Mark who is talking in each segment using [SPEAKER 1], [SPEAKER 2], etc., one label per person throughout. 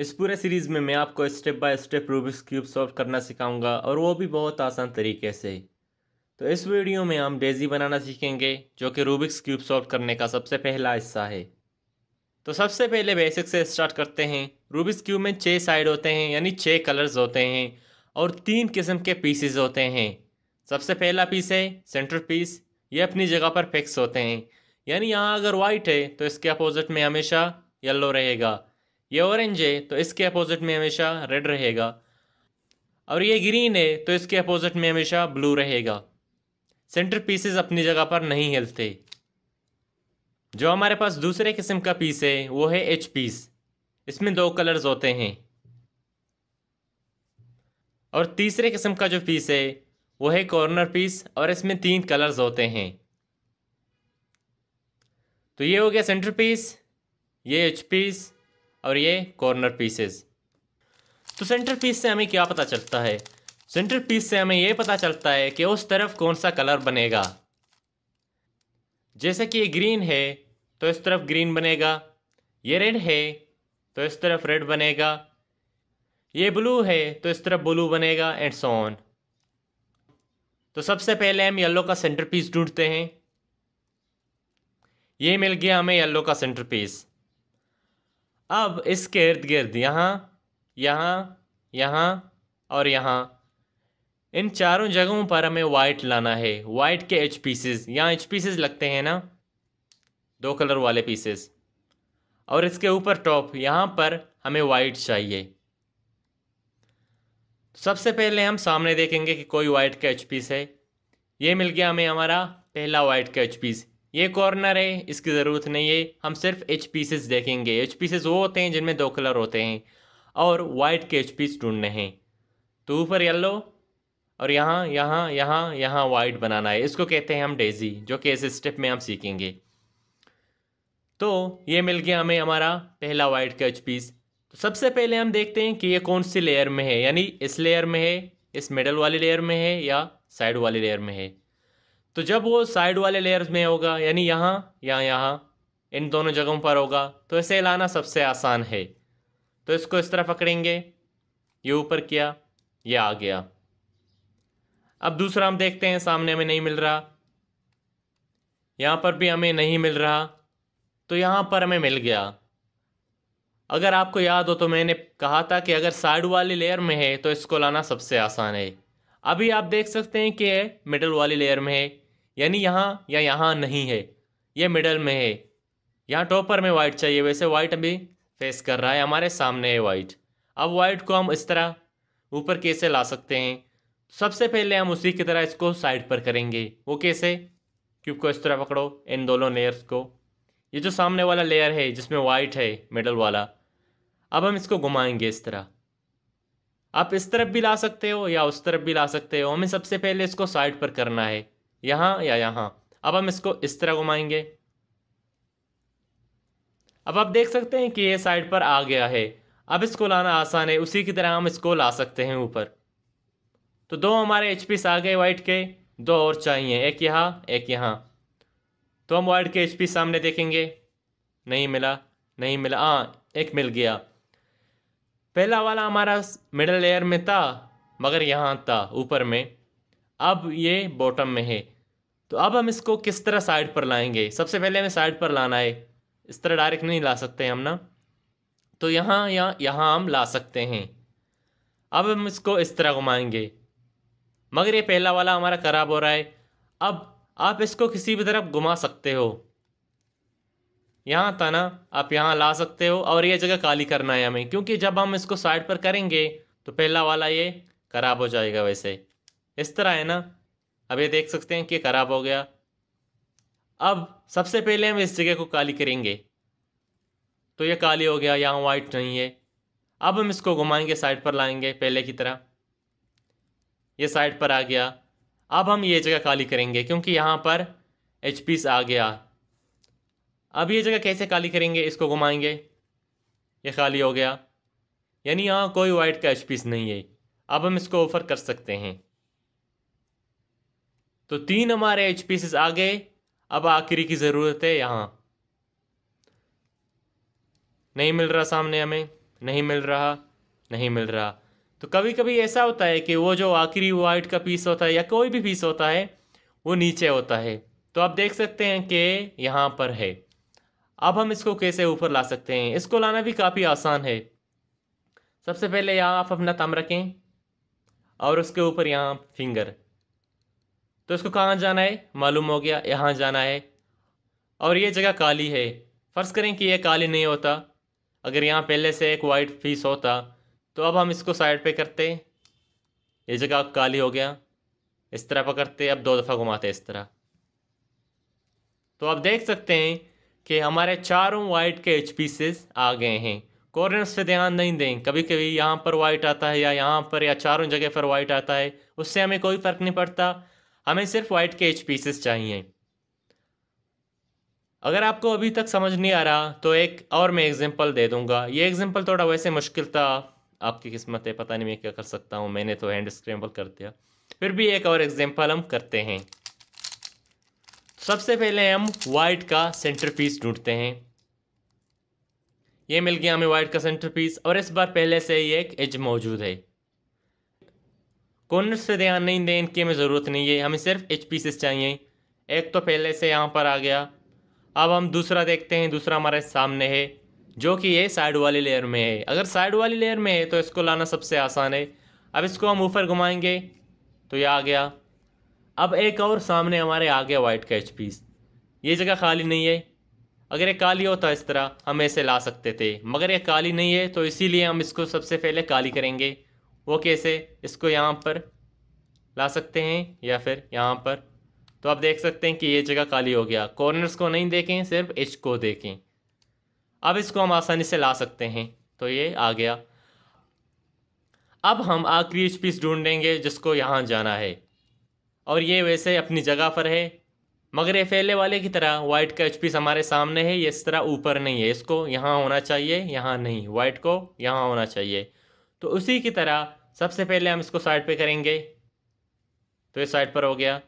[SPEAKER 1] इस पूरे सीरीज़ में मैं आपको step by step Rubik's cube solve करना सिखाऊंगा और वो भी बहुत आसान तरीके से तो इस वीडियो में हम डेजी बनाना सीखेंगे जो कि रूबिक्स क्यूब सॉल्व करने का सबसे पहला हिस्सा है तो सबसे पहले बेसिक से स्टार्ट करते हैं रूबिक्स क्यूब में छः साइड होते हैं यानी छः कलर्स होते हैं और तीन किस्म के पीसेज होते हैं सबसे पहला पीस है सेंटर पीस ये अपनी जगह पर फिक्स होते हैं यानी यहाँ अगर वाइट है तो इसके अपोजिट में हमेशा येल्लो रहेगा ये ऑरेंज है तो इसके अपोजिट में हमेशा रेड रहेगा और ये ग्रीन है तो इसके अपोजिट में हमेशा ब्लू रहेगा सेंटर पीसेस अपनी जगह पर नहीं हिलते जो हमारे पास दूसरे किस्म का पीस है वो है एच पीस इसमें दो कलर्स होते हैं और तीसरे किस्म का जो पीस है वो है कॉर्नर पीस और इसमें तीन कलर्स होते हैं तो ये हो गया सेंटर पीस ये एच पीस और ये कॉर्नर पीसेस तो सेंटर पीस से हमें क्या पता चलता है सेंटर पीस से हमें ये पता चलता है कि उस तरफ कौन सा कलर बनेगा जैसे कि ये ग्रीन है तो इस तरफ ग्रीन बनेगा ये रेड है तो इस तरफ रेड बनेगा ये ब्लू है तो इस तरफ ब्लू बनेगा एंड सो ऑन तो सबसे पहले हम येलो का सेंटर पीस ढूंढते हैं ये मिल गया हमें येलो का सेंटर पीस अब इसके इर्द गिर्द यहाँ यहाँ यहाँ और यहाँ इन चारों जगहों पर हमें वाइट लाना है वाइट के एच पीसेस यहाँ एच पीसेस लगते हैं ना दो कलर वाले पीसेस और इसके ऊपर टॉप यहाँ पर हमें वाइट चाहिए सबसे पहले हम सामने देखेंगे कि कोई वाइट का एच पीस है ये मिल गया हमें हमारा पहला वाइट का एच पीस ये कॉर्नर है इसकी ज़रूरत नहीं है हम सिर्फ एच पीसेस देखेंगे एच पीसेस वो होते हैं जिनमें दो कलर होते हैं और वाइट के एच पीस ढूंढने हैं तो ऊपर येलो और यहाँ यहाँ यहाँ यहाँ वाइट बनाना है इसको कहते हैं हम डेजी जो कि इस स्टेप में हम सीखेंगे तो ये मिल गया हमें हमारा पहला वाइट का एच पीस तो सबसे पहले हम देखते हैं कि ये कौन सी लेयर में है यानी इस लेयर में है इस मिडल वाली लेयर में है या साइड वाली लेयर में है तो जब वो साइड वाले लेयर्स में होगा यानी यहाँ या यहाँ इन दोनों जगहों पर होगा तो इसे लाना सबसे आसान है तो इसको इस तरह पकड़ेंगे ये ऊपर किया ये आ गया अब दूसरा हम देखते हैं सामने हमें नहीं मिल रहा यहाँ पर भी हमें नहीं मिल रहा तो यहाँ पर हमें मिल गया अगर आपको याद हो तो मैंने कहा था कि अगर साइड वाली लेयर में है तो इसको लाना सबसे आसान है अभी आप देख सकते हैं कि मिडल वाली लेयर में है यानी यहाँ या यहाँ नहीं है ये मिडल में है यहाँ टॉपर में वाइट चाहिए वैसे वाइट अभी फेस कर रहा है हमारे सामने है वाइट अब वाइट को हम इस तरह ऊपर कैसे ला सकते हैं सबसे पहले हम उसी की तरह इसको साइड पर करेंगे वो कैसे क्यूब को इस तरह पकड़ो इन दोनों लेयर्स को ये जो सामने वाला लेयर है जिसमें वाइट है मिडल वाला अब हम इसको घुमाएंगे इस तरह आप इस तरफ भी ला सकते हो या उस तरफ भी ला सकते हो हमें सबसे पहले इसको साइड पर करना है यहाँ या यहाँ अब हम इसको इस तरह घुमाएंगे अब आप देख सकते हैं कि ये साइड पर आ गया है अब इसको लाना आसान है उसी की तरह हम इसको ला सकते हैं ऊपर तो दो हमारे एच पीस आ गए वाइट के दो और चाहिए एक यहाँ एक यहाँ तो हम वाइट के एच पी सामने देखेंगे नहीं मिला नहीं मिला हाँ एक मिल गया पहला वाला हमारा मिडल लेयर में था मगर यहाँ था ऊपर में अब ये बॉटम में है तो अब हम इसको किस तरह साइड पर लाएंगे सबसे पहले हमें साइड पर लाना है इस तरह डायरेक्ट नहीं ला सकते हम ना तो यहाँ यहाँ यहाँ हम ला सकते हैं अब हम इसको इस तरह घुमाएंगे मगर ये पहला वाला हमारा ख़राब हो रहा है अब आप इसको किसी भी तरफ घुमा सकते हो यहाँ था ना आप यहाँ ला सकते हो और ये जगह काली करना है हमें क्योंकि जब हम इसको साइड पर करेंगे तो पहला वाला ये ख़राब हो जाएगा वैसे इस तरह है ना अब ये देख सकते हैं कि ख़राब हो गया अब सबसे पहले हम इस जगह को काली करेंगे तो ये काली हो गया यहाँ वाइट नहीं है अब हम इसको घुमाएंगे साइड पर लाएंगे पहले की तरह ये साइड पर आ गया अब हम ये जगह काली करेंगे क्योंकि यहाँ पर एच पीस आ गया अब ये जगह कैसे काली करेंगे इसको घुमाएंगे ये खाली हो गया यानी यहाँ कोई वाइट का एच पीस नहीं है अब हम इसको ऑफर कर सकते हैं तो तीन हमारे एच पीसेस आ गए अब आखिरी की ज़रूरत है यहाँ नहीं मिल रहा सामने हमें नहीं मिल रहा नहीं मिल रहा तो कभी कभी ऐसा होता है कि वो जो आखिरी वाइट का पीस होता है या कोई भी पीस होता है वो नीचे होता है तो आप देख सकते हैं कि यहाँ पर है अब हम इसको कैसे ऊपर ला सकते हैं इसको लाना भी काफ़ी आसान है सबसे पहले यहाँ आप अपना तम रखें और उसके ऊपर यहाँ फिंगर तो इसको कहाँ जाना है मालूम हो गया यहाँ जाना है और ये जगह काली है फ़र्ज़ करें कि ये काली नहीं होता अगर यहाँ पहले से एक वाइट फीस होता तो अब हम इसको साइड पे करते ये जगह अब काली हो गया इस तरह पकड़ते अब दो दफ़ा घुमाते इस तरह तो आप देख सकते हैं कि हमारे चारों वाइट के एच पीसेस आ गए हैं कॉर्नर्स पे ध्यान नहीं दें कभी कभी यहाँ पर वाइट आता है या यहाँ पर या चारों जगह पर वाइट आता है उससे हमें कोई फ़र्क नहीं पड़ता हमें सिर्फ वाइट के एच पीसेस चाहिए अगर आपको अभी तक समझ नहीं आ रहा तो एक और मैं एग्जांपल दे दूंगा ये एग्जांपल थोड़ा वैसे मुश्किल था आपकी किस्मत है पता नहीं मैं क्या कर सकता हूँ मैंने तो हैंड स्क्रैम्बल कर दिया फिर भी एक और एग्जांपल हम करते हैं सबसे पहले हम वाइट का सेंटर पीस ढूंढते हैं ये मिल गया हमें वाइट का सेंटर पीस और इस बार पहले से ही एक एज मौजूद है कॉर्नर से ध्यान नहीं दें इनकी हमें ज़रूरत नहीं है हमें सिर्फ एच पीसेस चाहिए एक तो पहले से यहाँ पर आ गया अब हम दूसरा देखते हैं दूसरा हमारे सामने है जो कि ये साइड वाली लेयर में है अगर साइड वाली लेयर में है तो इसको लाना सबसे आसान है अब इसको हम ऊपर घुमाएंगे तो ये आ गया अब एक और सामने हमारे आ गया वाइट का एच पीस ये जगह खाली नहीं है अगर ये काली होता तो इस तरह हम ऐसे ला सकते थे मगर ये काली नहीं है तो इसीलिए हम इसको सबसे पहले काली करेंगे वो कैसे इसको यहाँ पर ला सकते हैं या फिर यहाँ पर तो आप देख सकते हैं कि ये जगह खाली हो गया कॉर्नर्स को नहीं देखें सिर्फ एच को देखें अब इसको हम आसानी से ला सकते हैं तो ये आ गया अब हम आखिरी एच पीस ढूंढेंगे जिसको यहाँ जाना है और ये वैसे अपनी जगह पर है मगर ये फैले वाले की तरह वाइट का एच पीस हमारे सामने है ये इस तरह ऊपर नहीं है इसको यहाँ होना चाहिए यहाँ नहीं वाइट को यहाँ होना चाहिए तो उसी की तरह सबसे पहले हम इसको साइड पे करेंगे तो ये साइड पर हो गया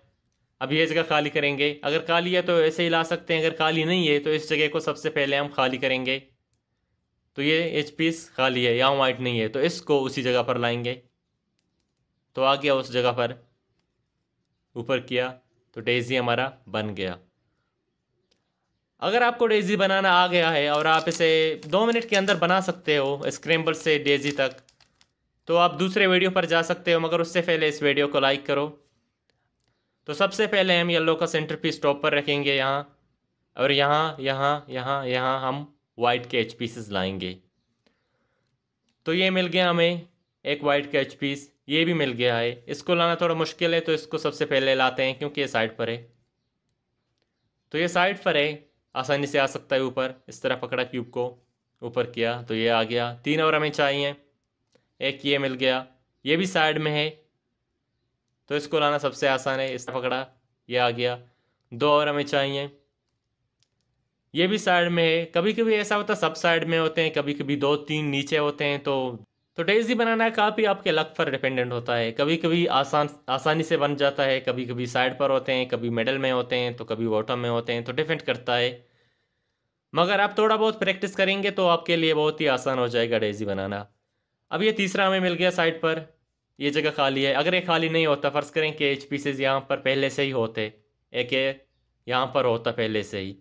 [SPEAKER 1] अब ये जगह खाली करेंगे अगर खाली है तो ऐसे ही ला सकते हैं अगर खाली नहीं है तो इस जगह को सबसे पहले हम खाली करेंगे तो ये एच पीस खाली है यहाँ वाइट नहीं है तो इसको उसी जगह पर लाएंगे तो आ गया उस जगह पर ऊपर किया तो डेजी हमारा बन गया अगर आपको डेजी बनाना आ गया है और आप इसे दो मिनट के अंदर बना सकते हो स्क्रैम्बल से डेजी तक तो आप दूसरे वीडियो पर जा सकते हो मगर उससे पहले इस वीडियो को लाइक करो तो सबसे पहले हम येल्लो का सेंटर पीस टॉप पर रखेंगे यहाँ और यहाँ यहाँ यहाँ यहाँ हम वाइट के एच पीसेस लाएंगे तो ये मिल गया हमें एक वाइट के एच पीस ये भी मिल गया है इसको लाना थोड़ा मुश्किल है तो इसको सबसे पहले लाते हैं क्योंकि ये साइड पर है तो ये साइड पर है आसानी से आ सकता है ऊपर इस तरह पकड़ा क्यूब को ऊपर किया तो ये आ गया तीन और हमें चाहिए एक ये मिल गया ये भी साइड में है तो इसको लाना सबसे आसान है इस पकड़ा ये आ गया दो और हमें चाहिए ये भी साइड में है कभी कभी ऐसा होता है सब साइड में होते हैं कभी कभी दो तीन नीचे होते हैं तो तो डेजी बनाना काफ़ी आपके लक पर डिपेंडेंट होता है कभी कभी आसान आसानी से बन जाता है कभी कभी साइड पर होते हैं कभी मेडल में होते हैं तो कभी बॉटम में होते हैं तो डिपेंड करता है मगर आप थोड़ा बहुत प्रैक्टिस करेंगे तो आपके लिए बहुत ही आसान हो जाएगा डेजी बनाना अब ये तीसरा हमें मिल गया साइड पर ये जगह खाली है अगर ये खाली नहीं होता फ़र्ज़ करें कि एच पीसेज यहाँ पर पहले से ही होते एक यहाँ पर होता पहले से ही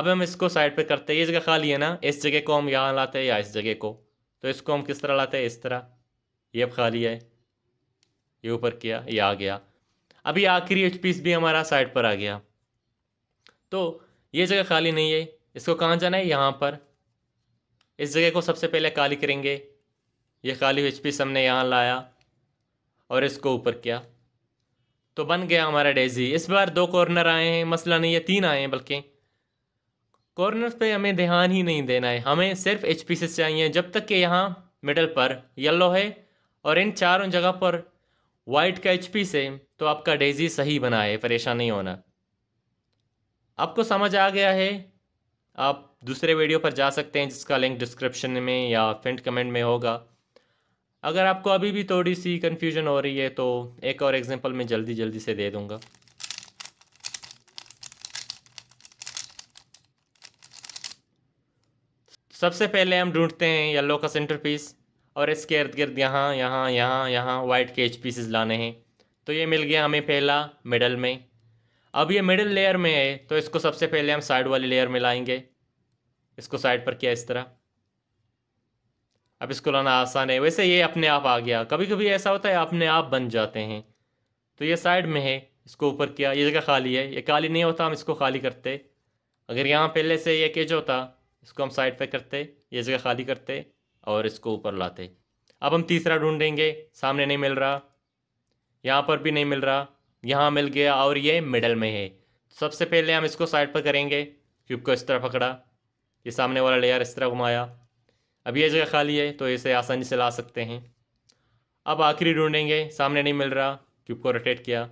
[SPEAKER 1] अब हम इसको साइड पर करते हैं ये जगह खाली है ना इस जगह को हम यहाँ लाते हैं या इस जगह को तो इसको हम किस तरह लाते हैं इस तरह ये अब खाली है ये ऊपर किया ये आ गया अभी आखिरी एच पीस भी हमारा साइड पर आ गया तो ये जगह खाली नहीं है इसको कहाँ जाना है यहाँ पर इस जगह को सबसे पहले खाली करेंगे ये खाली हुई पीस हमने यहाँ लाया और इसको ऊपर किया तो बन गया हमारा डेजी इस बार दो कॉर्नर आए हैं मसला नहीं है तीन आए हैं बल्कि कॉर्नर पे हमें ध्यान ही नहीं देना है हमें सिर्फ एच पीसेस चाहिए जब तक कि यहाँ मिडल पर येलो है और इन चारों जगह पर वाइट का एच पी से तो आपका डेजी सही बना है परेशान नहीं होना आपको समझ आ गया है आप दूसरे वीडियो पर जा सकते हैं जिसका लिंक डिस्क्रिप्शन में या फ्रेंड कमेंट में होगा अगर आपको अभी भी थोड़ी सी कन्फ्यूजन हो रही है तो एक और एग्जांपल मैं जल्दी जल्दी से दे दूंगा सबसे पहले हम ढूंढते हैं येलो का सेंटर पीस और इसके इर्द गिर्द यहाँ यहाँ यहाँ यहाँ वाइट के एच पीसेज लाने हैं तो ये मिल गया हमें पहला मिडल में अब ये मिडल लेयर में है तो इसको सबसे पहले हम साइड वाली लेयर में लाएंगे इसको साइड पर किया इस तरह अब इसको लाना आसान है वैसे ये अपने आप आ गया कभी कभी ऐसा होता है अपने आप बन जाते हैं तो ये साइड में है इसको ऊपर किया ये जगह खाली है ये खाली नहीं होता हम इसको खाली करते अगर यहाँ पहले से ये केज होता इसको हम साइड पे करते ये जगह खाली करते और इसको ऊपर लाते अब हम तीसरा ढूंढेंगे सामने नहीं मिल रहा यहाँ पर भी नहीं मिल रहा यहाँ मिल गया और ये मिडल में है सबसे पहले हम इसको साइड पर करेंगे क्यूब को इस तरह पकड़ा ये सामने वाला लेयर इस तरह घुमाया अब ये जगह खाली है तो इसे आसानी से ला सकते हैं अब आखिरी ढूंढेंगे सामने नहीं मिल रहा क्यूब को रोटेट किया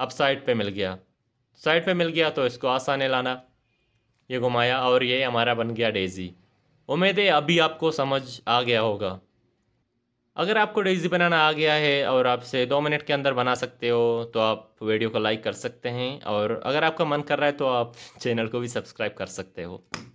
[SPEAKER 1] अब साइड पे मिल गया साइड पे मिल गया तो इसको आसान है लाना ये घुमाया और ये हमारा बन गया डेज़ी उम्मीद है अभी आपको समझ आ गया होगा अगर आपको डेज़ी बनाना आ गया है और आपसे दो मिनट के अंदर बना सकते हो तो आप वीडियो को लाइक कर सकते हैं और अगर आपका मन कर रहा है तो आप चैनल को भी सब्सक्राइब कर सकते हो